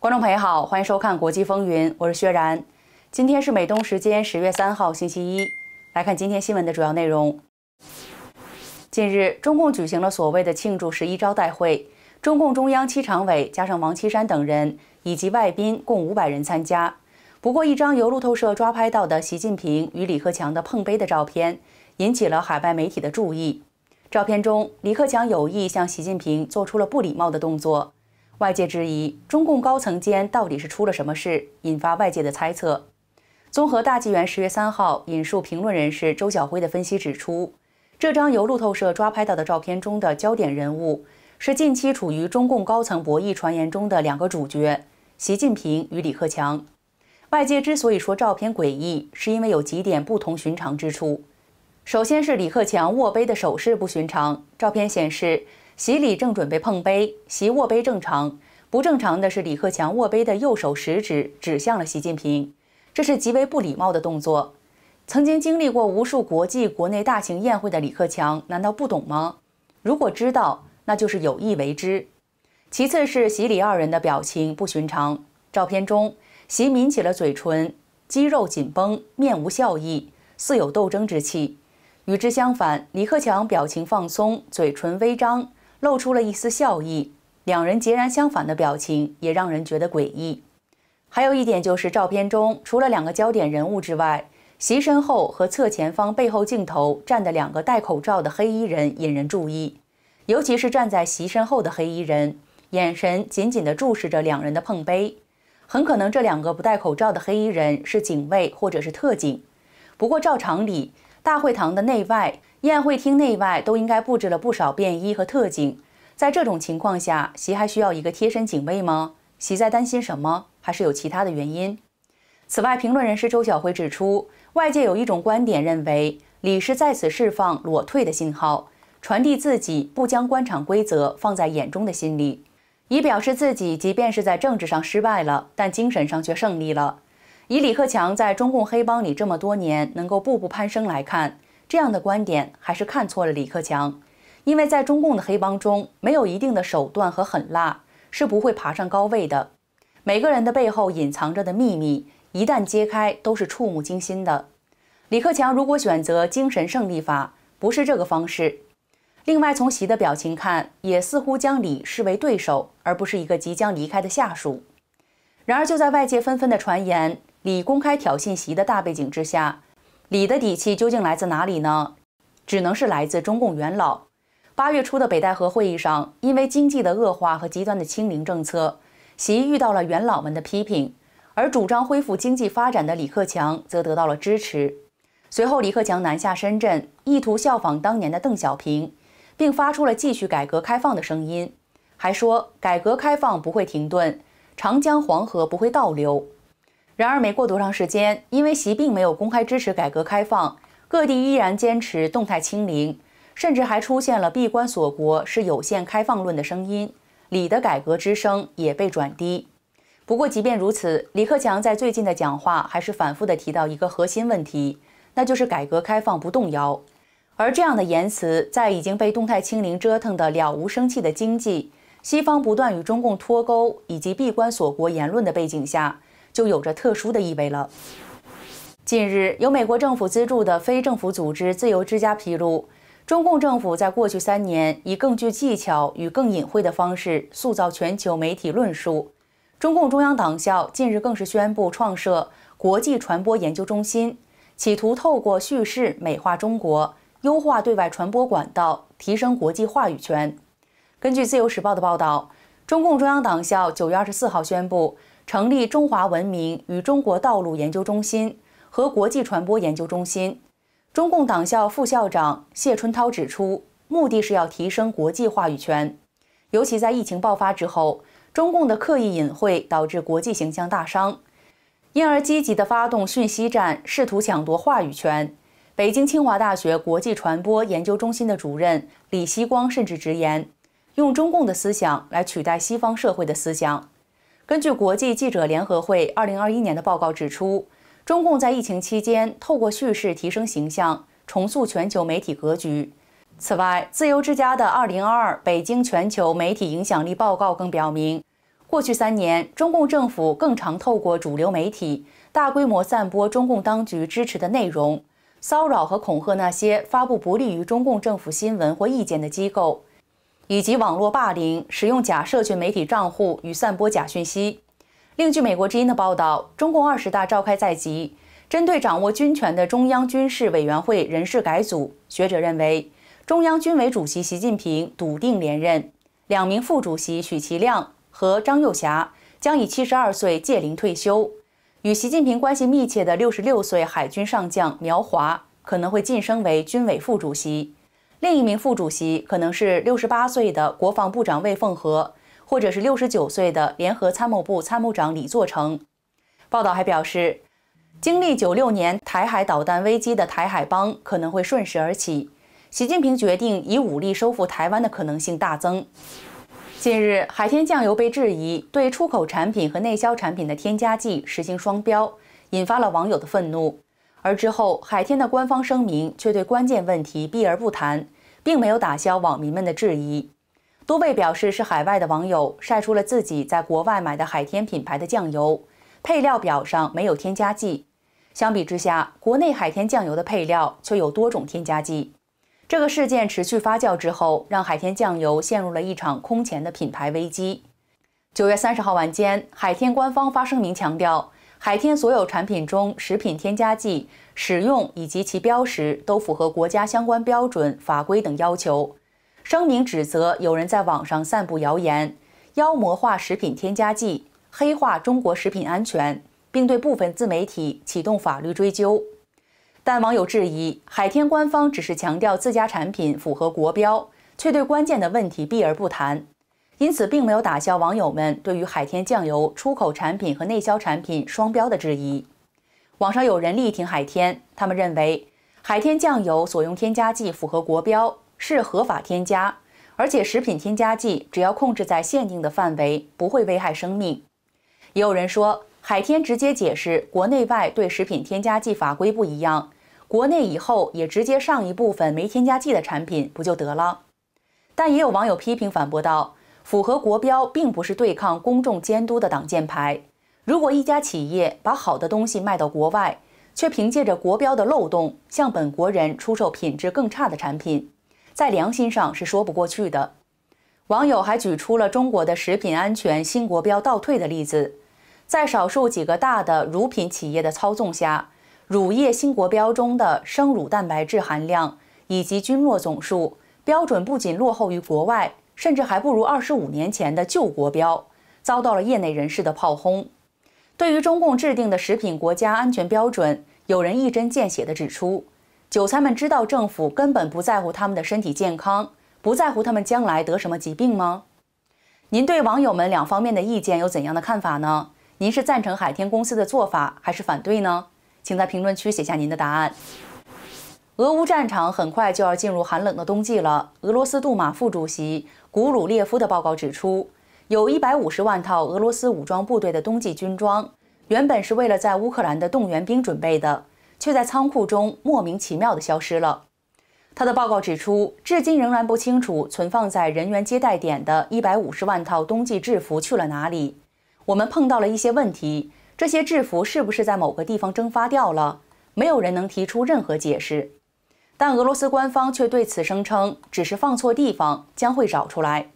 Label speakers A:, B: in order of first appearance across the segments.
A: 观众朋友好，欢迎收看《国际风云》，我是薛然。今天是美东时间十月三号，星期一。来看今天新闻的主要内容。近日，中共举行了所谓的庆祝十一招待会，中共中央七常委加上王岐山等人以及外宾共五百人参加。不过，一张由路透社抓拍到的习近平与李克强的碰杯的照片引起了海外媒体的注意。照片中，李克强有意向习近平做出了不礼貌的动作。外界质疑中共高层间到底是出了什么事，引发外界的猜测。综合大纪元十月三号引述评论人士周晓辉的分析指出，这张由路透社抓拍到的照片中的焦点人物是近期处于中共高层博弈传言中的两个主角：习近平与李克强。外界之所以说照片诡异，是因为有几点不同寻常之处。首先是李克强握杯的手势不寻常，照片显示。习礼正准备碰杯，习握杯正常，不正常的是李克强握杯的右手食指指向了习近平，这是极为不礼貌的动作。曾经经历过无数国际国内大型宴会的李克强难道不懂吗？如果知道，那就是有意为之。其次是习李二人的表情不寻常，照片中习抿起了嘴唇，肌肉紧绷，面无笑意，似有斗争之气；与之相反，李克强表情放松，嘴唇微张。露出了一丝笑意，两人截然相反的表情也让人觉得诡异。还有一点就是，照片中除了两个焦点人物之外，席身后和侧前方背后镜头站的两个戴口罩的黑衣人引人注意，尤其是站在席身后的黑衣人，眼神紧紧地注视着两人的碰杯，很可能这两个不戴口罩的黑衣人是警卫或者是特警。不过照常理，大会堂的内外、宴会厅内外都应该布置了不少便衣和特警。在这种情况下，习还需要一个贴身警卫吗？习在担心什么？还是有其他的原因？此外，评论人士周晓辉指出，外界有一种观点认为，李是在此释放裸退的信号，传递自己不将官场规则放在眼中的心理，以表示自己即便是在政治上失败了，但精神上却胜利了。以李克强在中共黑帮里这么多年能够步步攀升来看，这样的观点还是看错了李克强。因为在中共的黑帮中，没有一定的手段和狠辣是不会爬上高位的。每个人的背后隐藏着的秘密，一旦揭开都是触目惊心的。李克强如果选择精神胜利法，不是这个方式。另外，从习的表情看，也似乎将李视为对手，而不是一个即将离开的下属。然而，就在外界纷纷的传言。李公开挑衅习的大背景之下，李的底气究竟来自哪里呢？只能是来自中共元老。八月初的北戴河会议上，因为经济的恶化和极端的清零政策，习遇到了元老们的批评，而主张恢复经济发展的李克强则得到了支持。随后，李克强南下深圳，意图效仿当年的邓小平，并发出了继续改革开放的声音，还说改革开放不会停顿，长江黄河不会倒流。然而，没过多长时间，因为习并没有公开支持改革开放，各地依然坚持动态清零，甚至还出现了闭关锁国、是有限开放论的声音。李的改革之声也被转低。不过，即便如此，李克强在最近的讲话还是反复的提到一个核心问题，那就是改革开放不动摇。而这样的言辞，在已经被动态清零折腾得了无生气的经济、西方不断与中共脱钩以及闭关锁国言论的背景下。就有着特殊的意味了。近日，由美国政府资助的非政府组织“自由之家”披露，中共政府在过去三年以更具技巧与更隐晦的方式塑造全球媒体论述。中共中央党校近日更是宣布创设国际传播研究中心，企图透过叙事美化中国，优化对外传播管道，提升国际话语权。根据《自由时报》的报道，中共中央党校九月二十四号宣布。成立中华文明与中国道路研究中心和国际传播研究中心，中共党校副校长谢春涛指出，目的是要提升国际话语权，尤其在疫情爆发之后，中共的刻意隐晦导致国际形象大伤，因而积极的发动讯息战，试图抢夺话语权。北京清华大学国际传播研究中心的主任李希光甚至直言，用中共的思想来取代西方社会的思想。根据国际记者联合会2021年的报告指出，中共在疫情期间透过叙事提升形象，重塑全球媒体格局。此外，《自由之家》的2022北京全球媒体影响力报告更表明，过去三年，中共政府更常透过主流媒体大规模散播中共当局支持的内容，骚扰和恐吓那些发布不利于中共政府新闻或意见的机构。以及网络霸凌、使用假社群媒体账户与散播假讯息。另据美国之音的报道，中共二十大召开在即，针对掌握军权的中央军事委员会人事改组，学者认为，中央军委主席习近平笃定连任，两名副主席许其亮和张又侠将以七十二岁届龄退休，与习近平关系密切的六十六岁海军上将苗华可能会晋升为军委副主席。另一名副主席可能是六十八岁的国防部长魏凤和，或者是六十九岁的联合参谋部参谋长李作成。报道还表示，经历九六年台海导弹危机的台海帮可能会顺势而起，习近平决定以武力收复台湾的可能性大增。近日，海天酱油被质疑对出口产品和内销产品的添加剂实行双标，引发了网友的愤怒。而之后，海天的官方声明却对关键问题避而不谈，并没有打消网民们的质疑。多位表示是海外的网友晒出了自己在国外买的海天品牌的酱油，配料表上没有添加剂。相比之下，国内海天酱油的配料却有多种添加剂。这个事件持续发酵之后，让海天酱油陷入了一场空前的品牌危机。九月三十号晚间，海天官方发声明强调。海天所有产品中，食品添加剂使用以及其标识都符合国家相关标准法规等要求。声明指责有人在网上散布谣言，妖魔化食品添加剂，黑化中国食品安全，并对部分自媒体启动法律追究。但网友质疑，海天官方只是强调自家产品符合国标，却对关键的问题避而不谈。因此，并没有打消网友们对于海天酱油出口产品和内销产品双标的质疑。网上有人力挺海天，他们认为海天酱油所用添加剂符合国标，是合法添加，而且食品添加剂只要控制在限定的范围，不会危害生命。也有人说，海天直接解释国内外对食品添加剂法规不一样，国内以后也直接上一部分没添加剂的产品不就得了？但也有网友批评反驳道。符合国标并不是对抗公众监督的挡箭牌。如果一家企业把好的东西卖到国外，却凭借着国标的漏洞向本国人出售品质更差的产品，在良心上是说不过去的。网友还举出了中国的食品安全新国标倒退的例子，在少数几个大的乳品企业的操纵下，乳业新国标中的生乳蛋白质含量以及菌落总数标准不仅落后于国外。甚至还不如二十五年前的旧国标，遭到了业内人士的炮轰。对于中共制定的食品国家安全标准，有人一针见血地指出：“韭菜们知道政府根本不在乎他们的身体健康，不在乎他们将来得什么疾病吗？”您对网友们两方面的意见有怎样的看法呢？您是赞成海天公司的做法，还是反对呢？请在评论区写下您的答案。俄乌战场很快就要进入寒冷的冬季了，俄罗斯杜马副主席。古鲁列夫的报告指出，有一百五十万套俄罗斯武装部队的冬季军装，原本是为了在乌克兰的动员兵准备的，却在仓库中莫名其妙地消失了。他的报告指出，至今仍然不清楚存放在人员接待点的一百五十万套冬季制服去了哪里。我们碰到了一些问题：这些制服是不是在某个地方蒸发掉了？没有人能提出任何解释。但俄罗斯官方却对此声称，只是放错地方，将会找出来。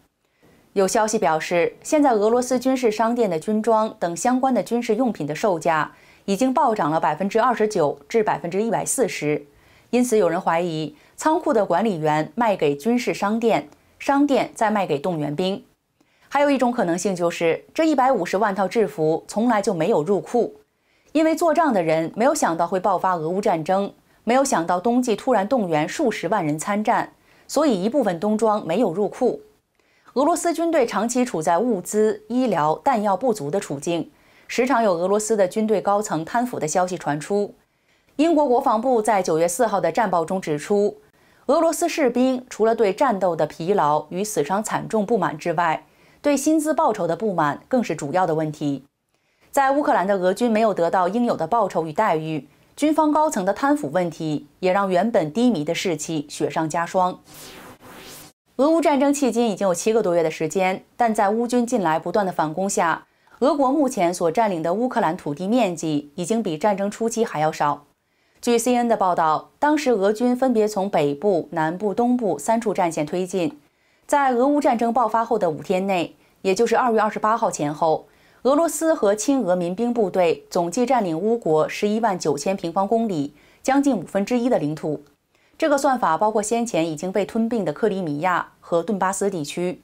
A: 有消息表示，现在俄罗斯军事商店的军装等相关的军事用品的售价已经暴涨了百分之二十九至百分之一百四十。因此，有人怀疑仓库的管理员卖给军事商店，商店再卖给动员兵。还有一种可能性就是，这一百五十万套制服从来就没有入库，因为做账的人没有想到会爆发俄乌战争。没有想到冬季突然动员数十万人参战，所以一部分冬装没有入库。俄罗斯军队长期处在物资、医疗、弹药不足的处境，时常有俄罗斯的军队高层贪腐的消息传出。英国国防部在九月四号的战报中指出，俄罗斯士兵除了对战斗的疲劳与死伤惨重不满之外，对薪资报酬的不满更是主要的问题。在乌克兰的俄军没有得到应有的报酬与待遇。军方高层的贪腐问题，也让原本低迷的士气雪上加霜。俄乌战争迄今已经有七个多月的时间，但在乌军近来不断的反攻下，俄国目前所占领的乌克兰土地面积已经比战争初期还要少。据 CNN 的报道，当时俄军分别从北部、南部、东部三处战线推进，在俄乌战争爆发后的五天内，也就是二月二十八号前后。俄罗斯和亲俄民兵部队总计占领乌国十一万九千平方公里，将近五分之一的领土。这个算法包括先前已经被吞并的克里米亚和顿巴斯地区。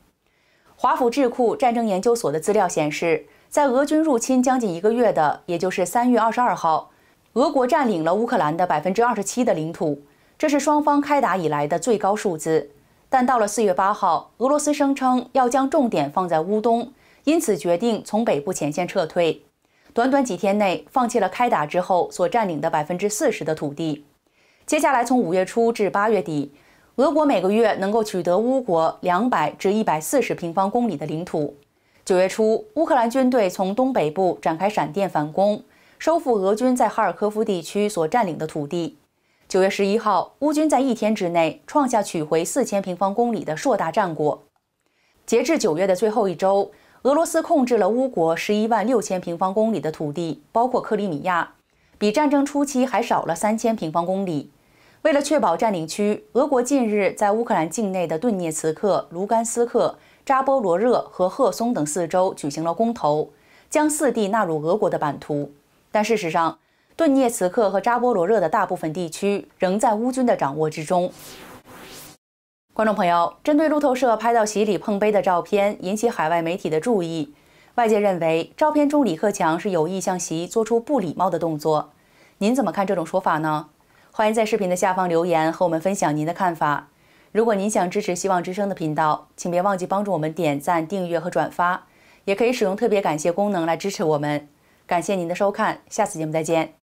A: 华府智库战争研究所的资料显示，在俄军入侵将近一个月的，也就是三月二十二号，俄国占领了乌克兰的百分之二十七的领土，这是双方开打以来的最高数字。但到了四月八号，俄罗斯声称要将重点放在乌东。因此决定从北部前线撤退，短短几天内放弃了开打之后所占领的百分之四十的土地。接下来从五月初至八月底，俄国每个月能够取得乌国两百至一百四十平方公里的领土。九月初，乌克兰军队从东北部展开闪电反攻，收复俄军在哈尔科夫地区所占领的土地。九月十一号，乌军在一天之内创下取回四千平方公里的硕大战果。截至九月的最后一周。俄罗斯控制了乌国十一万六千平方公里的土地，包括克里米亚，比战争初期还少了三千平方公里。为了确保占领区，俄国近日在乌克兰境内的顿涅茨克、卢甘斯克、扎波罗热和赫松等四州举行了公投，将四地纳入俄国的版图。但事实上，顿涅茨克和扎波罗热的大部分地区仍在乌军的掌握之中。观众朋友，针对路透社拍到席里碰杯的照片引起海外媒体的注意，外界认为照片中李克强是有意向习做出不礼貌的动作，您怎么看这种说法呢？欢迎在视频的下方留言和我们分享您的看法。如果您想支持希望之声的频道，请别忘记帮助我们点赞、订阅和转发，也可以使用特别感谢功能来支持我们。感谢您的收看，下次节目再见。